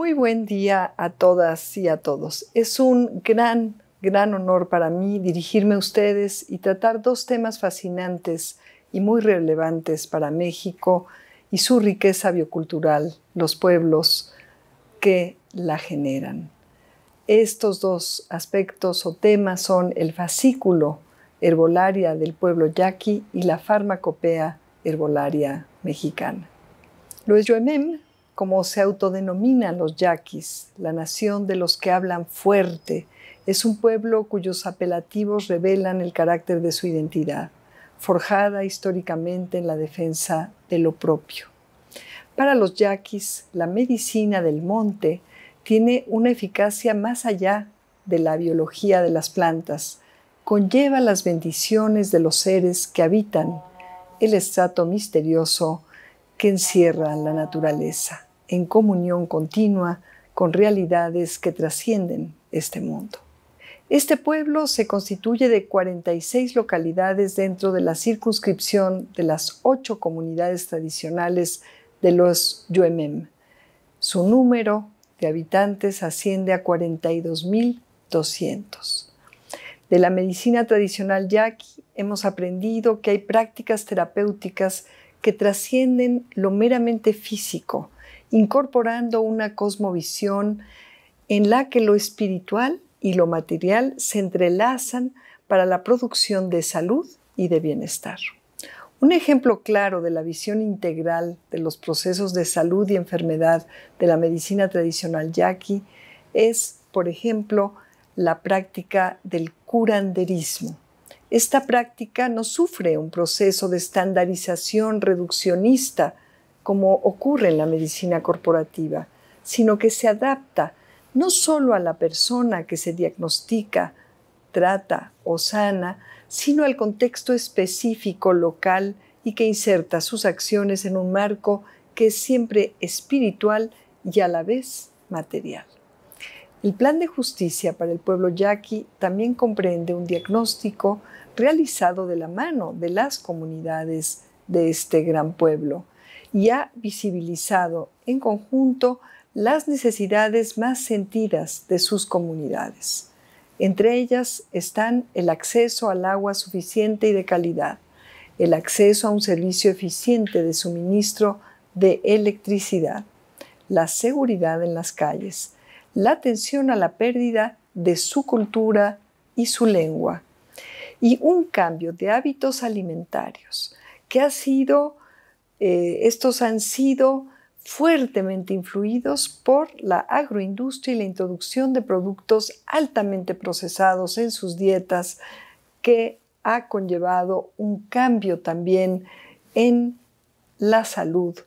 Muy buen día a todas y a todos. Es un gran, gran honor para mí dirigirme a ustedes y tratar dos temas fascinantes y muy relevantes para México y su riqueza biocultural, los pueblos que la generan. Estos dos aspectos o temas son el fascículo herbolaria del pueblo yaqui y la farmacopea herbolaria mexicana. Luis Joemem como se autodenominan los yaquis, la nación de los que hablan fuerte, es un pueblo cuyos apelativos revelan el carácter de su identidad, forjada históricamente en la defensa de lo propio. Para los yaquis, la medicina del monte tiene una eficacia más allá de la biología de las plantas, conlleva las bendiciones de los seres que habitan el estrato misterioso que encierra la naturaleza en comunión continua con realidades que trascienden este mundo. Este pueblo se constituye de 46 localidades dentro de la circunscripción de las ocho comunidades tradicionales de los Yuemem. Su número de habitantes asciende a 42.200. De la medicina tradicional yaqui hemos aprendido que hay prácticas terapéuticas que trascienden lo meramente físico incorporando una cosmovisión en la que lo espiritual y lo material se entrelazan para la producción de salud y de bienestar. Un ejemplo claro de la visión integral de los procesos de salud y enfermedad de la medicina tradicional yaqui es, por ejemplo, la práctica del curanderismo. Esta práctica no sufre un proceso de estandarización reduccionista como ocurre en la medicina corporativa, sino que se adapta no solo a la persona que se diagnostica, trata o sana, sino al contexto específico local y que inserta sus acciones en un marco que es siempre espiritual y a la vez material. El plan de justicia para el pueblo yaqui también comprende un diagnóstico realizado de la mano de las comunidades de este gran pueblo, y ha visibilizado en conjunto las necesidades más sentidas de sus comunidades. Entre ellas están el acceso al agua suficiente y de calidad, el acceso a un servicio eficiente de suministro de electricidad, la seguridad en las calles, la atención a la pérdida de su cultura y su lengua, y un cambio de hábitos alimentarios que ha sido eh, estos han sido fuertemente influidos por la agroindustria y la introducción de productos altamente procesados en sus dietas que ha conllevado un cambio también en la salud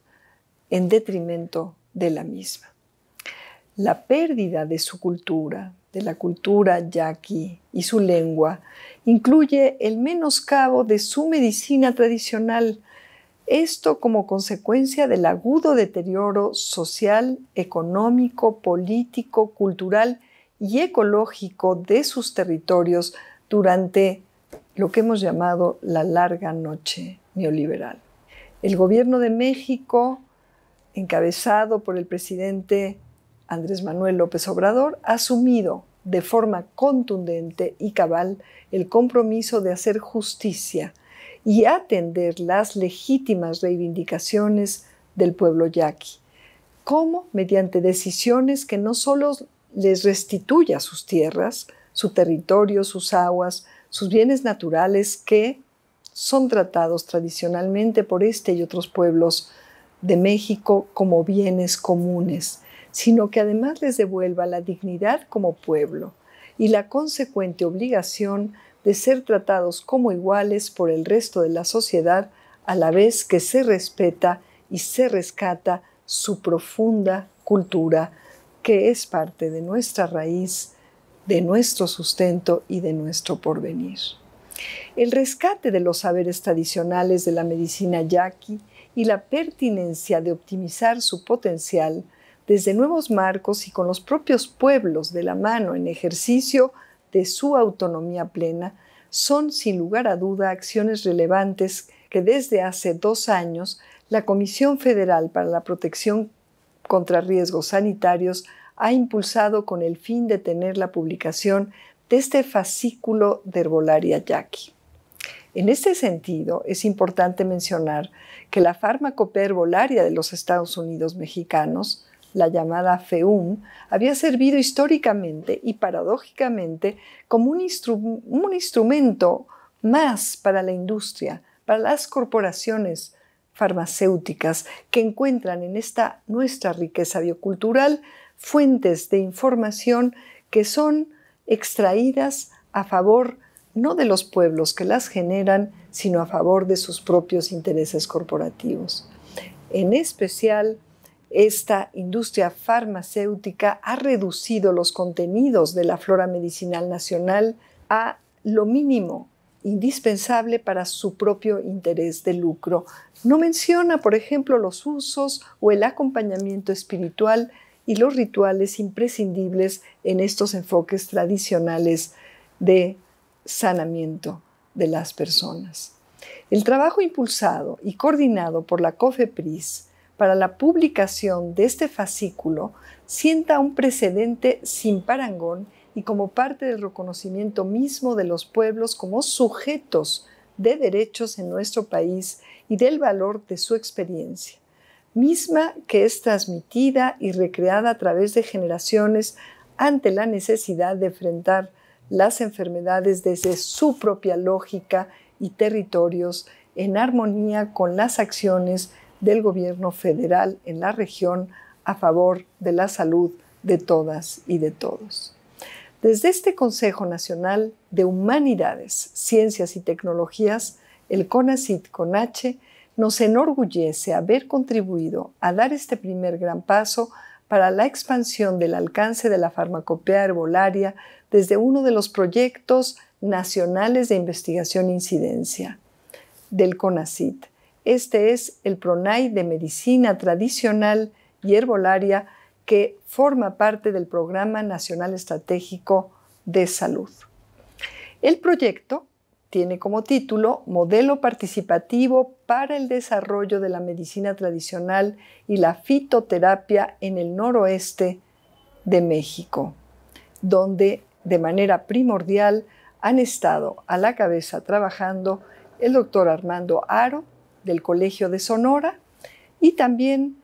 en detrimento de la misma. La pérdida de su cultura, de la cultura yaqui y su lengua, incluye el menoscabo de su medicina tradicional, esto como consecuencia del agudo deterioro social, económico, político, cultural y ecológico de sus territorios durante lo que hemos llamado la larga noche neoliberal. El gobierno de México, encabezado por el presidente Andrés Manuel López Obrador, ha asumido de forma contundente y cabal el compromiso de hacer justicia y atender las legítimas reivindicaciones del pueblo yaqui. como Mediante decisiones que no solo les restituya sus tierras, su territorio, sus aguas, sus bienes naturales que son tratados tradicionalmente por este y otros pueblos de México como bienes comunes, sino que además les devuelva la dignidad como pueblo y la consecuente obligación de ser tratados como iguales por el resto de la sociedad a la vez que se respeta y se rescata su profunda cultura que es parte de nuestra raíz, de nuestro sustento y de nuestro porvenir. El rescate de los saberes tradicionales de la medicina yaqui y la pertinencia de optimizar su potencial desde nuevos marcos y con los propios pueblos de la mano en ejercicio de su autonomía plena son sin lugar a duda acciones relevantes que desde hace dos años la Comisión Federal para la Protección contra Riesgos Sanitarios ha impulsado con el fin de tener la publicación de este fascículo de Herbolaria Yaqui. En este sentido, es importante mencionar que la fármaco herbolaria de los Estados Unidos mexicanos la llamada FEUM, había servido históricamente y paradójicamente como un, instrumento más para la industria, para las corporaciones farmacéuticas que encuentran en esta nuestra riqueza biocultural fuentes de información que son extraídas a favor no de los pueblos que las generan, sino a favor de sus propios intereses corporativos. En especial, esta industria farmacéutica ha reducido los contenidos de la flora medicinal nacional a lo mínimo indispensable para su propio interés de lucro. No menciona, por ejemplo, los usos o el acompañamiento espiritual y los rituales imprescindibles en estos enfoques tradicionales de sanamiento de las personas. El trabajo impulsado y coordinado por la COFEPRIS para la publicación de este fascículo sienta un precedente sin parangón y como parte del reconocimiento mismo de los pueblos como sujetos de derechos en nuestro país y del valor de su experiencia, misma que es transmitida y recreada a través de generaciones ante la necesidad de enfrentar las enfermedades desde su propia lógica y territorios en armonía con las acciones del gobierno federal en la región a favor de la salud de todas y de todos. Desde este Consejo Nacional de Humanidades, Ciencias y Tecnologías, el CONACIT con nos enorgullece haber contribuido a dar este primer gran paso para la expansión del alcance de la farmacopea herbolaria desde uno de los proyectos nacionales de investigación incidencia del CONACIT este es el PRONAI de Medicina Tradicional y Herbolaria que forma parte del Programa Nacional Estratégico de Salud. El proyecto tiene como título Modelo Participativo para el Desarrollo de la Medicina Tradicional y la Fitoterapia en el Noroeste de México, donde de manera primordial han estado a la cabeza trabajando el doctor Armando Aro del Colegio de Sonora y también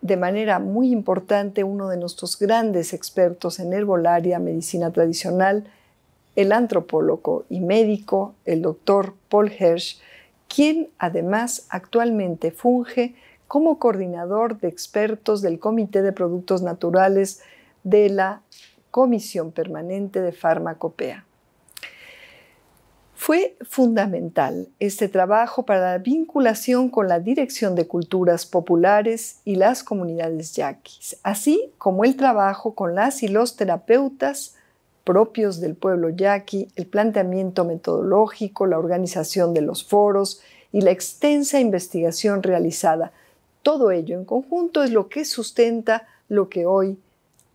de manera muy importante uno de nuestros grandes expertos en herbolaria, medicina tradicional, el antropólogo y médico, el doctor Paul Hirsch, quien además actualmente funge como coordinador de expertos del Comité de Productos Naturales de la Comisión Permanente de Farmacopea. Fue fundamental este trabajo para la vinculación con la Dirección de Culturas Populares y las comunidades yaquis, así como el trabajo con las y los terapeutas propios del pueblo yaqui, el planteamiento metodológico, la organización de los foros y la extensa investigación realizada. Todo ello en conjunto es lo que sustenta lo que hoy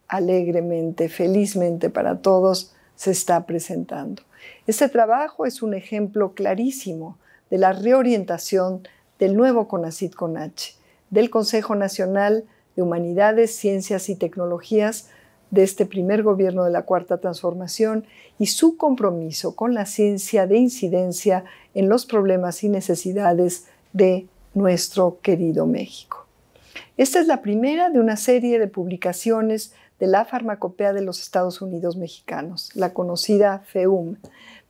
alegremente, felizmente para todos, se está presentando. Este trabajo es un ejemplo clarísimo de la reorientación del nuevo CONACIT CONACH, del Consejo Nacional de Humanidades, Ciencias y Tecnologías de este primer gobierno de la Cuarta Transformación y su compromiso con la ciencia de incidencia en los problemas y necesidades de nuestro querido México. Esta es la primera de una serie de publicaciones de la Farmacopea de los Estados Unidos Mexicanos, la conocida FEUM,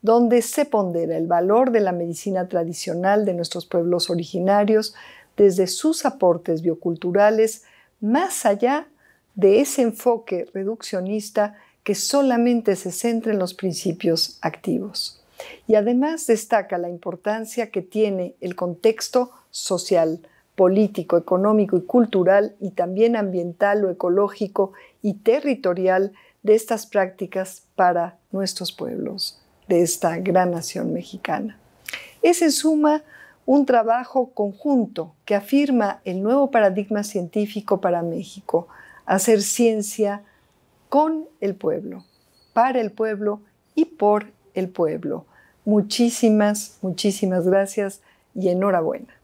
donde se pondera el valor de la medicina tradicional de nuestros pueblos originarios desde sus aportes bioculturales, más allá de ese enfoque reduccionista que solamente se centra en los principios activos. Y además destaca la importancia que tiene el contexto social, político, económico y cultural y también ambiental o ecológico y territorial de estas prácticas para nuestros pueblos de esta gran nación mexicana. Es en suma un trabajo conjunto que afirma el nuevo paradigma científico para México, hacer ciencia con el pueblo, para el pueblo y por el pueblo. Muchísimas, muchísimas gracias y enhorabuena.